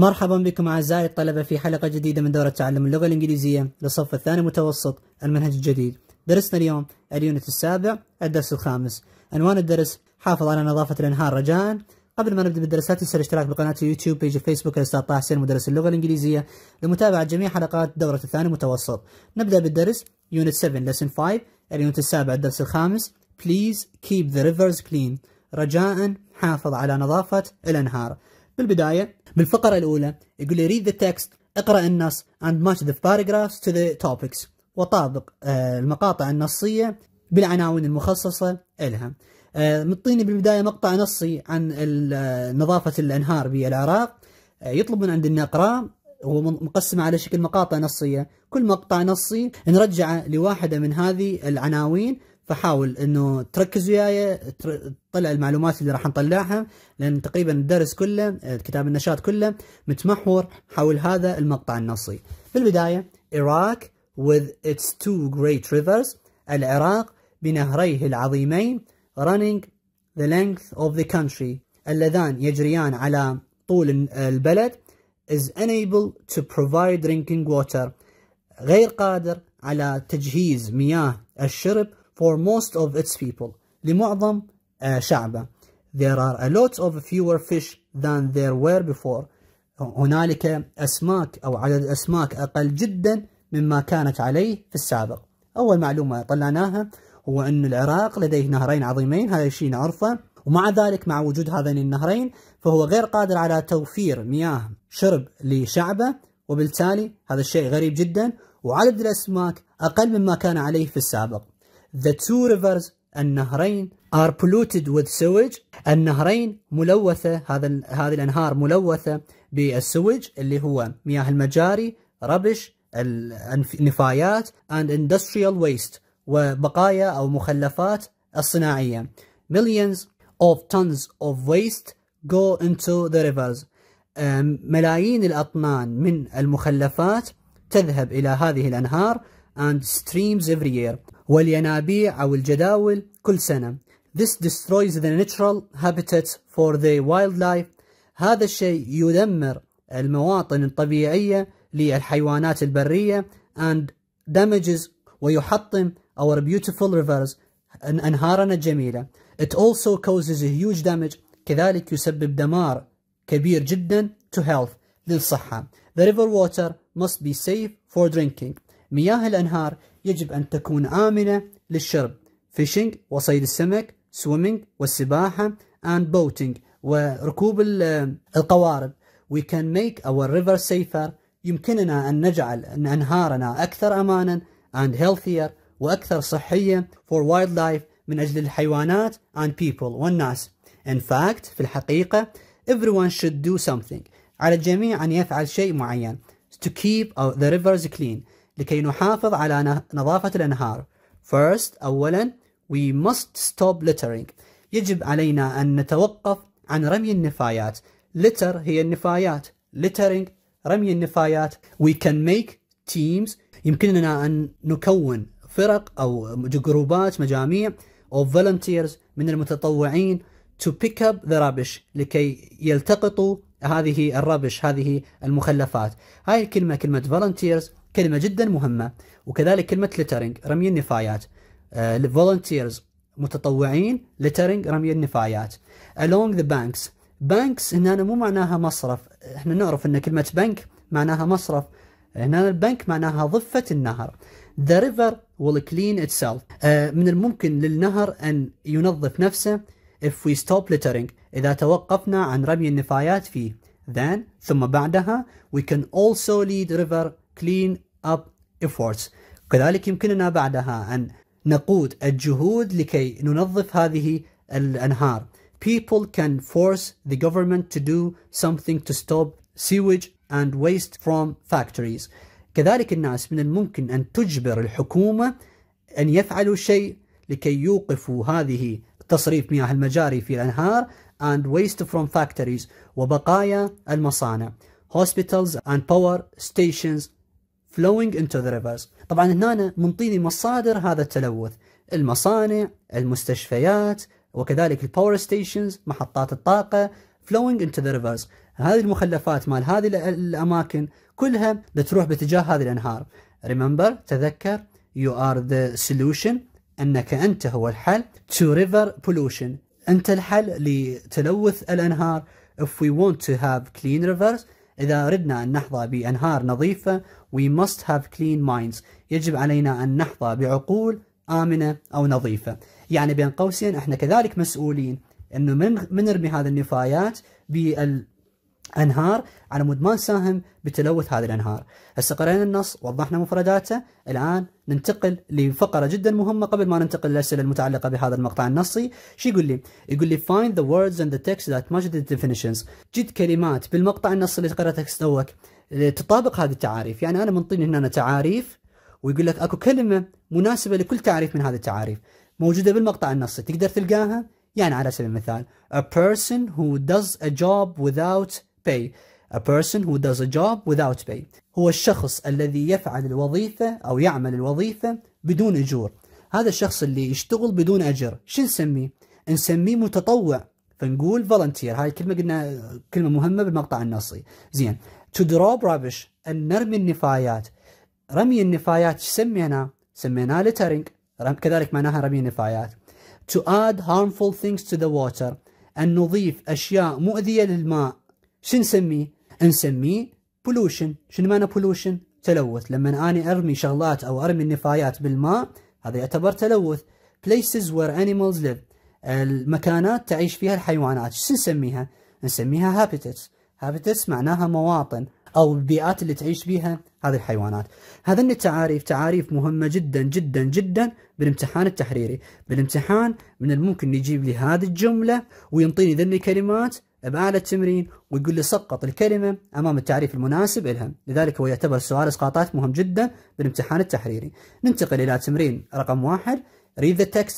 مرحبا بكم أعزائي الطلبة في حلقة جديدة من دورة تعلم اللغة الإنجليزية للصف الثاني متوسط المنهج الجديد درسنا اليوم اليونت السابع الدرس الخامس عنوان الدرس حافظ على نظافة الأنهار رجاء قبل ما نبدأ بالدرس لا تنسى الاشتراك بقناة يوتيوب بيج فيسبوك الأستاذ طه حسين مدرس اللغة الإنجليزية لمتابعة جميع حلقات دورة الثاني متوسط نبدأ بالدرس يونت 7 لسن 5 اليونت السابع الدرس الخامس Please keep the rivers clean رجاء حافظ على نظافة الأنهار بالبداية بالفقرة الأولى يقول لي read the text اقرأ النص and match the paragraphs to the topics وطابق آه، المقاطع النصية بالعناوين المخصصة لها آه، مطيني بالبداية مقطع نصي عن آه، نظافة الأنهار بالعراق يطلب من عندنا نقراه هو مقسم على شكل مقاطع نصية كل مقطع نصي نرجعه لواحدة من هذه العناوين فحاول انه تركز وياي تطلع المعلومات اللي راح نطلعها لان تقريبا الدرس كله آه، كتاب النشاط كله متمحور حول هذا المقطع النصي بالبدايه Iraq with its two great rivers العراق بنهريه العظيمين running the length of the country اللذان يجريان على طول البلد is unable to provide drinking water غير قادر على تجهيز مياه الشرب for most of its people لمعظم آه، شعبه there are a lot of fewer fish than there were before هنالك أسماك أو عدد أسماك أقل جدا مما كانت عليه في السابق أول معلومة طلعناها هو أن العراق لديه نهرين عظيمين هذا الشيء نعرفه ومع ذلك مع وجود هذين النهرين فهو غير قادر على توفير مياه شرب لشعبه وبالتالي هذا الشيء غريب جدا وعدد الأسماك أقل مما كان عليه في السابق The two rivers النهرين are polluted with sewage النهرين ملوثة هذا هذه الأنهار ملوثة بالسوج اللي هو مياه المجاري ربش النفايات and industrial waste وبقايا أو مخلفات الصناعية millions of tons of waste go into the rivers ملايين الأطنان من المخلفات تذهب إلى هذه الأنهار and streams every year والينابيع أو الجداول كل سنة This destroys the natural habitats for the wildlife هذا الشيء يدمر المواطن الطبيعية للحيوانات البرية and damages ويحطم our beautiful rivers أنهارنا الجميلة It also causes a huge damage كذلك يسبب دمار كبير جدا to health للصحة The river water must be safe for drinking مياه الأنهار يجب أن تكون آمنة للشرب فيشنج وصيد السمك سويمينج والسباحة and boating وركوب القوارب we can make our river safer يمكننا أن نجعل أنهارنا أكثر أمانا and healthier وأكثر صحية for wildlife من أجل الحيوانات and people والناس in fact في الحقيقة everyone should do something على الجميع أن يفعل شيء معين to keep the rivers clean لكي نحافظ على نظافة الأنهار First أولا we must stop littering يجب علينا أن نتوقف عن رمي النفايات litter هي النفايات littering رمي النفايات we can make teams يمكننا أن نكون فرق أو جروبات مجاميع أو volunteers من المتطوعين to pick up the rubbish لكي يلتقطوا هذه الربش هذه المخلفات هاي الكلمة كلمة volunteers كلمة جدا مهمة وكذلك كلمة لترنج رمي النفايات فولنتيرز آه، متطوعين لترنج رمي النفايات along the banks بانكس هنا مو معناها مصرف احنا نعرف ان كلمة بنك معناها مصرف هنا البنك معناها ضفة النهر The river will clean itself آه من الممكن للنهر أن ينظف نفسه if we stop littering إذا توقفنا عن رمي النفايات فيه then ثم بعدها we can also lead river clean up efforts كذلك يمكننا بعدها أن نقود الجهود لكي ننظف هذه الأنهار People can force the government to do something to stop sewage and waste from factories كذلك الناس من الممكن أن تجبر الحكومة أن يفعلوا شيء لكي يوقفوا هذه تصريف مياه المجاري في الأنهار and waste from factories وبقايا المصانع hospitals and power stations flowing into the rivers طبعا هنا منطيني مصادر هذا التلوث المصانع المستشفيات وكذلك الباور ستيشنز محطات الطاقة flowing into the rivers هذه المخلفات مال هذه الأماكن كلها بتروح باتجاه هذه الأنهار remember تذكر you are the solution أنك أنت هو الحل to river pollution أنت الحل لتلوث الأنهار if we want to have clean rivers إذا أردنا أن نحظى بأنهار نظيفة We must have clean minds يجب علينا أن نحظى بعقول آمنة أو نظيفة يعني بين قوسين احنا كذلك مسؤولين انه من منرمي نرمي هذه النفايات بالانهار على مود ما نساهم بتلوث هذه الانهار. هسه قرينا النص وضحنا مفرداته، الان ننتقل لفقرة جدا مهمة قبل ما ننتقل للأسئلة المتعلقة بهذا المقطع النصي، شو يقول لي؟ يقول لي find the words and the text that match the definitions. جد كلمات بالمقطع النصي اللي قرأته توك تطابق هذه التعاريف يعني أنا منطيني هنا تعاريف ويقول لك أكو كلمة مناسبة لكل تعريف من هذه التعاريف موجودة بالمقطع النصي تقدر تلقاها يعني على سبيل المثال a person who does a job without pay a person who does a job without pay هو الشخص الذي يفعل الوظيفة أو يعمل الوظيفة بدون أجور هذا الشخص اللي يشتغل بدون أجر شو نسميه؟ نسميه متطوع فنقول فولنتير هاي الكلمة قلنا كلمة مهمة بالمقطع النصي زين to drop rubbish أن نرمي النفايات رمي النفايات سمينا سمينا littering كذلك معناها رمي النفايات to add harmful things to the water أن نضيف أشياء مؤذية للماء شو نسميه؟ نسميه pollution شنو معنى pollution؟ تلوث لما اني أرمي شغلات أو أرمي النفايات بالماء هذا يعتبر تلوث places where animals live المكانات تعيش فيها الحيوانات شو نسميها؟ نسميها habitats هابيتس معناها مواطن او البيئات اللي تعيش بيها هذه الحيوانات هذن التعاريف تعاريف مهمه جدا جدا جدا بالامتحان التحريري بالامتحان من الممكن يجيب لي هذه الجمله وينطيني ذن الكلمات باعلى التمرين ويقول لي سقط الكلمه امام التعريف المناسب لها لذلك هو يعتبر سؤال اسقاطات مهم جدا بالامتحان التحريري ننتقل الى تمرين رقم واحد read the text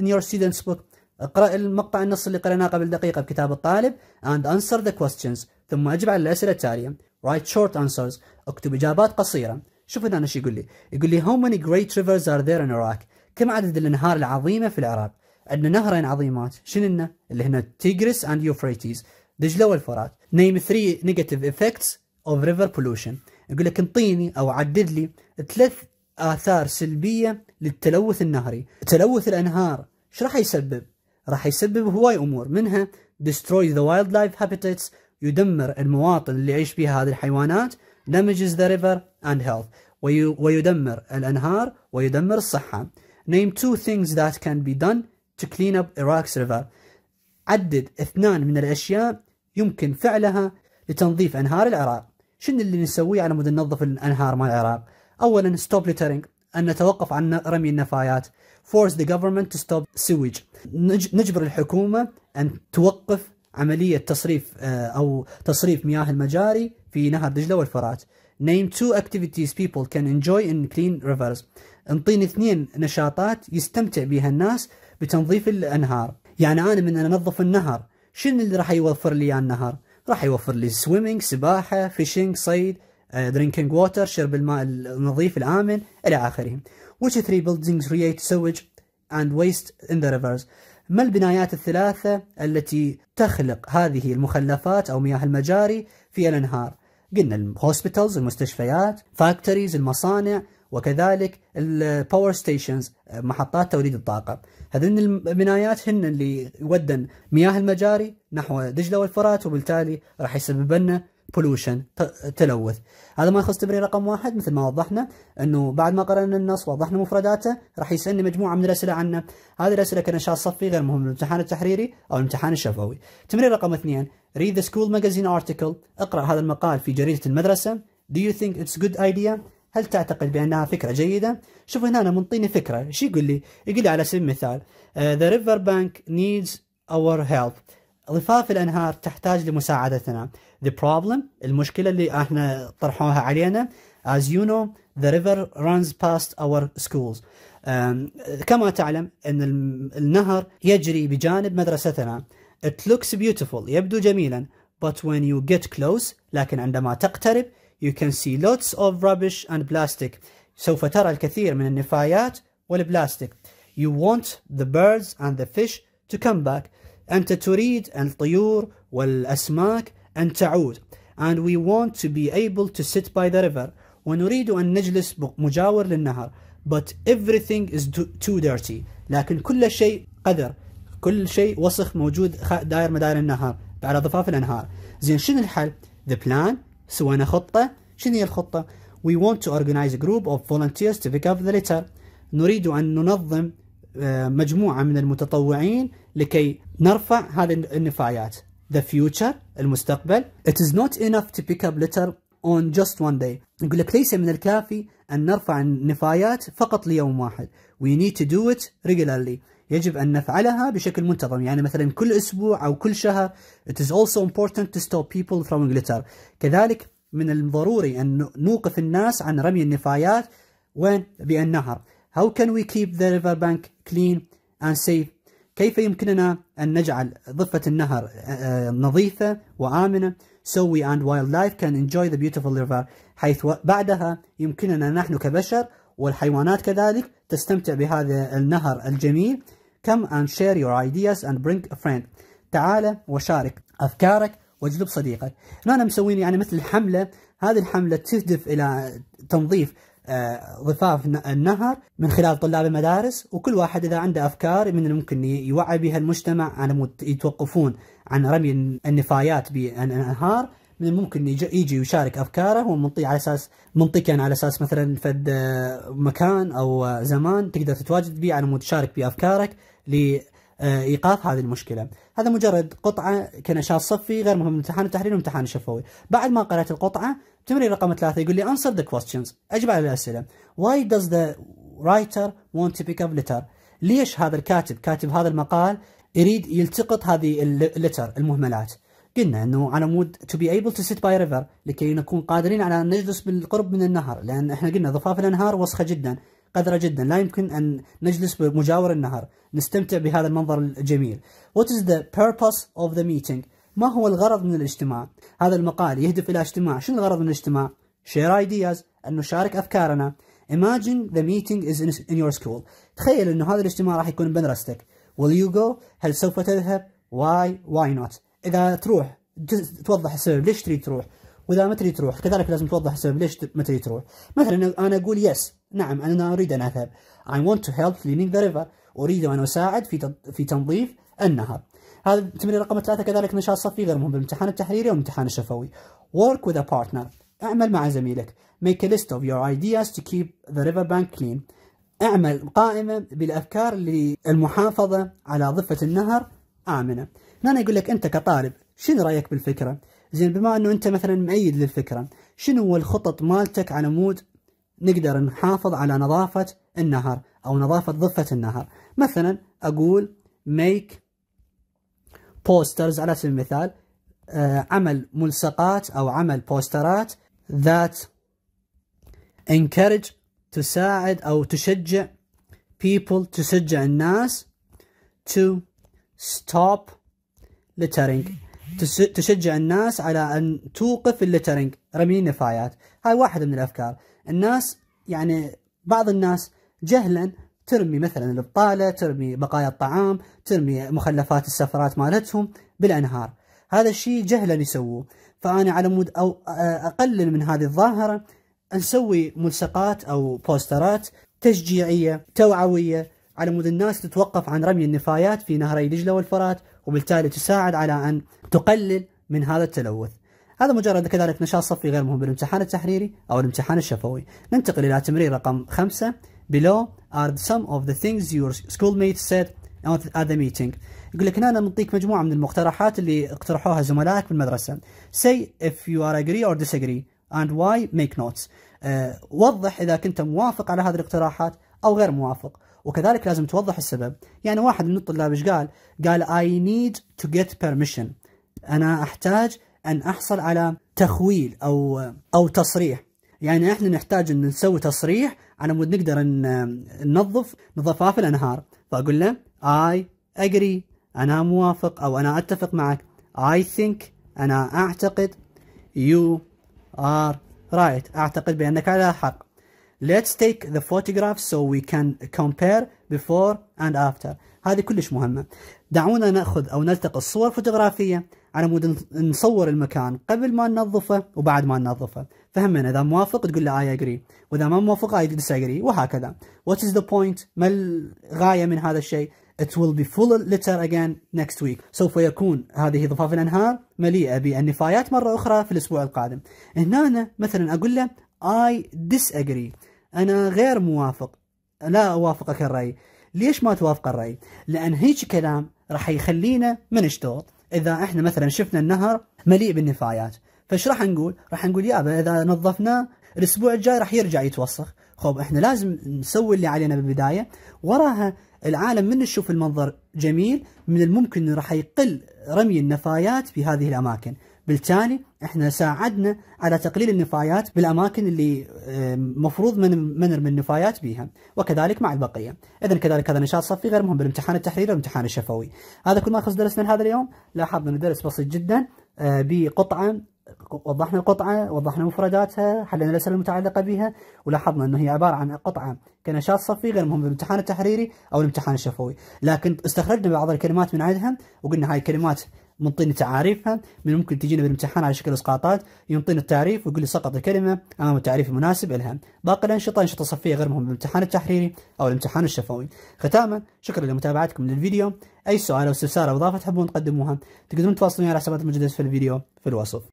in your student's book اقرا المقطع النص اللي قرأناه قبل دقيقه بكتاب الطالب and answer the questions ثم أجب على الأسئلة التالية write short answers اكتب إجابات قصيرة شوف هنا ايش يقول لي يقول لي how many great rivers are there in Iraq كم عدد الأنهار العظيمة في العراق عندنا نهرين عظيمات شنو اللي هنا تيجرس اند يوفريتيز دجلة والفرات name three negative effects of river pollution يقول لك انطيني أو عدد لي ثلاث آثار سلبية للتلوث النهري تلوث الأنهار ايش راح يسبب راح يسبب هواي أمور منها destroy the wildlife habitats يدمر المواطن اللي يعيش فيها هذه الحيوانات damages the river and health ويدمر الأنهار ويدمر الصحة name two things that can be done to clean up Iraq's river عدد اثنان من الأشياء يمكن فعلها لتنظيف أنهار العراق شنو اللي نسويه على مود ننظف الأنهار مال العراق أولا stop littering أن نتوقف عن رمي النفايات force the government to stop sewage نجبر الحكومة أن توقف عملية تصريف آه، أو تصريف مياه المجاري في نهر دجلة والفرات Name two activities people can enjoy in clean rivers انطيني اثنين نشاطات يستمتع بها الناس بتنظيف الأنهار يعني أنا من أنظف النهر شنو اللي راح يوفر لي النهر راح يوفر لي سويمينج سباحة فيشينج صيد درينكينج آه، ووتر شرب الماء النظيف الآمن إلى آخره which three buildings create sewage and waste in the rivers ما البنايات الثلاثة التي تخلق هذه المخلفات أو مياه المجاري في الأنهار قلنا الهوسبيتالز المستشفيات فاكتوريز المصانع وكذلك الباور ستيشنز محطات توليد الطاقة هذين البنايات هن اللي يودن مياه المجاري نحو دجلة والفرات وبالتالي راح يسبب لنا بولوشن تلوث هذا ما يخص تمرين رقم واحد مثل ما وضحنا انه بعد ما قرانا النص وضحنا مفرداته راح يسالني مجموعه من الاسئله عنه هذه الاسئله كنشاط صفي غير مهم الامتحان التحريري او الامتحان الشفوي تمرين رقم اثنين read the school magazine article اقرا هذا المقال في جريده المدرسه do you think it's good idea هل تعتقد بانها فكره جيده شوف هنا انا منطيني فكره شو يقول لي يقول لي على سبيل المثال uh, the river bank needs our help ضفاف الانهار تحتاج لمساعدتنا. The problem المشكله اللي احنا طرحوها علينا as you know the river runs past our schools. كما تعلم ان النهر يجري بجانب مدرستنا. It looks beautiful يبدو جميلا but when you get close لكن عندما تقترب you can see lots of rubbish and plastic. سوف ترى الكثير من النفايات والبلاستيك. You want the birds and the fish to come back. أنت تريد أن الطيور والأسماك أن تعود and we want to be able to sit by the river ونريد أن نجلس مجاور للنهر but everything is too dirty لكن كل شيء قذر كل شيء وسخ موجود داير مدار النهر على ضفاف الأنهار زين شنو الحل the plan سوينا خطة شنو هي الخطة we want to organize a group of volunteers to pick up the litter نريد أن ننظم آه، مجموعة من المتطوعين لكي نرفع هذه النفايات the future المستقبل it is not enough to pick up litter on just one day يقول لك ليس من الكافي أن نرفع النفايات فقط ليوم واحد we need to do it regularly يجب أن نفعلها بشكل منتظم يعني مثلا كل أسبوع أو كل شهر it is also important to stop people from litter كذلك من الضروري أن نوقف الناس عن رمي النفايات وين بأن نهر How can we keep the riverbank clean and safe كيف يمكننا أن نجعل ضفة النهر آه، نظيفة وآمنة so we and wildlife can enjoy the beautiful river حيث بعدها يمكننا نحن كبشر والحيوانات كذلك تستمتع بهذا النهر الجميل come and share your ideas and bring a friend تعال وشارك أفكارك واجلب صديقك هنا مسوين يعني مثل حملة هذه الحملة تهدف إلى تنظيف ضفاف آه، النهر من خلال طلاب المدارس وكل واحد إذا عنده أفكار من الممكن يوعي بها المجتمع على مود يتوقفون عن رمي النفايات بالأنهار من الممكن يجي يشارك افكاره ومنطي على اساس منطقيا على اساس مثلا فد آه، مكان او آه، زمان تقدر تتواجد به على مود تشارك بافكارك آه، ايقاف هذه المشكله هذا مجرد قطعه كنشاط صفي غير مهم امتحان التحرير وامتحان الشفوي بعد ما قرات القطعه تمرين رقم ثلاثة يقول لي answer the questions اجب على الاسئله why does the writer want to pick up letter ليش هذا الكاتب كاتب هذا المقال يريد يلتقط هذه اللتر المهملات قلنا انه على مود تو بي ايبل تو سيت باي ريفر لكي نكون قادرين على ان نجلس بالقرب من النهر لان احنا قلنا ضفاف الانهار وسخه جدا قذرة جدا لا يمكن أن نجلس بمجاور النهر نستمتع بهذا المنظر الجميل What is the purpose of the meeting ما هو الغرض من الاجتماع هذا المقال يهدف إلى اجتماع شنو الغرض من الاجتماع share ideas أن نشارك أفكارنا Imagine the meeting is in your school تخيل أنه هذا الاجتماع راح يكون بمدرستك Will you go هل سوف تذهب Why Why not إذا تروح توضح السبب ليش تريد تروح واذا ما تريد تروح كذلك لازم توضح السبب ليش ما تريد تروح مثلا انا اقول يس نعم انا اريد ان اذهب I want to help cleaning the river اريد ان اساعد في في تنظيف النهر هذا التمرين رقم ثلاثة كذلك نشاط صفي غير مهم بالامتحان التحريري والامتحان الشفوي work with a partner اعمل مع زميلك make a list of your ideas to keep the river bank clean اعمل قائمة بالافكار للمحافظة على ضفة النهر امنة هنا يقول لك انت كطالب شنو رايك بالفكرة زين بما انه انت مثلا معيد للفكره شنو هو الخطط مالتك على مود نقدر نحافظ على نظافه النهر او نظافه ضفه النهر مثلا اقول ميك بوسترز على سبيل المثال آه، عمل ملصقات او عمل بوسترات ذات encourage تساعد او تشجع people تشجع الناس to stop littering تشجع الناس على ان توقف اللترنج رمي النفايات هاي واحده من الافكار الناس يعني بعض الناس جهلا ترمي مثلا البطاله ترمي بقايا الطعام ترمي مخلفات السفرات مالتهم بالانهار هذا الشيء جهلا يسووه فانا على مود او اقلل من هذه الظاهره نسوي ملصقات او بوسترات تشجيعيه توعويه على مود الناس تتوقف عن رمي النفايات في نهري دجلة والفرات وبالتالي تساعد على أن تقلل من هذا التلوث هذا مجرد كذلك نشاط صفي غير مهم بالامتحان التحريري أو الامتحان الشفوي ننتقل إلى تمرين رقم خمسة below are some of the things your schoolmates said at the meeting يقول لك هنا نعطيك بنعطيك مجموعة من المقترحات اللي اقترحوها زملائك بالمدرسة say if you are agree or disagree and why make notes أه وضح إذا كنت موافق على هذه الاقتراحات أو غير موافق وكذلك لازم توضح السبب يعني واحد من الطلاب ايش قال قال I need to get permission أنا أحتاج أن أحصل على تخويل أو أو تصريح يعني احنا نحتاج ان نسوي تصريح على مود نقدر ننظف نظفاف الانهار فاقول له I agree انا موافق او انا اتفق معك I think انا اعتقد you are right اعتقد بانك على حق Let's take the photograph so we can compare before and after. هذه كلش مهمة. دعونا نأخذ أو نلتقط صور فوتوغرافية على مود نصور المكان قبل ما ننظفه وبعد ما ننظفه. فهمنا إذا موافق تقول له I agree وإذا ما موافق I disagree وهكذا. What is the point؟ ما الغاية من هذا الشيء؟ It will be full litter again next week. سوف يكون هذه ضفاف الأنهار مليئة بالنفايات مرة أخرى في الأسبوع القادم. هنا مثلا أقول له I disagree. أنا غير موافق لا أوافقك الرأي ليش ما توافق الرأي؟ لأن هيك كلام راح يخلينا ما نشتغل إذا إحنا مثلا شفنا النهر مليء بالنفايات فايش راح نقول؟ راح نقول يابا إذا نظفناه الأسبوع الجاي راح يرجع يتوسخ خب احنا لازم نسوي اللي علينا بالبداية وراها العالم من تشوف المنظر جميل من الممكن راح يقل رمي النفايات في هذه الأماكن بالتالي احنا ساعدنا على تقليل النفايات بالاماكن اللي مفروض من منرمي النفايات بها وكذلك مع البقيه اذا كذلك هذا نشاط صفي غير مهم بالامتحان التحريري والامتحان الشفوي هذا كل ما خص درسنا لهذا اليوم لاحظنا درس بسيط جدا آه، بقطعه وضحنا القطعة وضحنا مفرداتها حلينا الأسئلة المتعلقة بها ولاحظنا أنه هي عبارة عن قطعة كنشاط صفي غير مهم بالامتحان التحريري أو الامتحان الشفوي لكن استخرجنا بعض الكلمات من عندها وقلنا هاي الكلمات منطيني تعاريفها من ممكن تجينا بالامتحان على شكل اسقاطات ينطيني التعريف ويقول لي سقط الكلمه امام التعريف المناسب لها باقي الانشطه انشطه صفيه غير مهمه بالامتحان التحريري او الامتحان الشفوي ختاما شكرا لمتابعتكم للفيديو اي سؤال او استفسار او اضافه تحبون تقدموها تقدرون تواصلوني على حسابات الموجوده في الفيديو في الوصف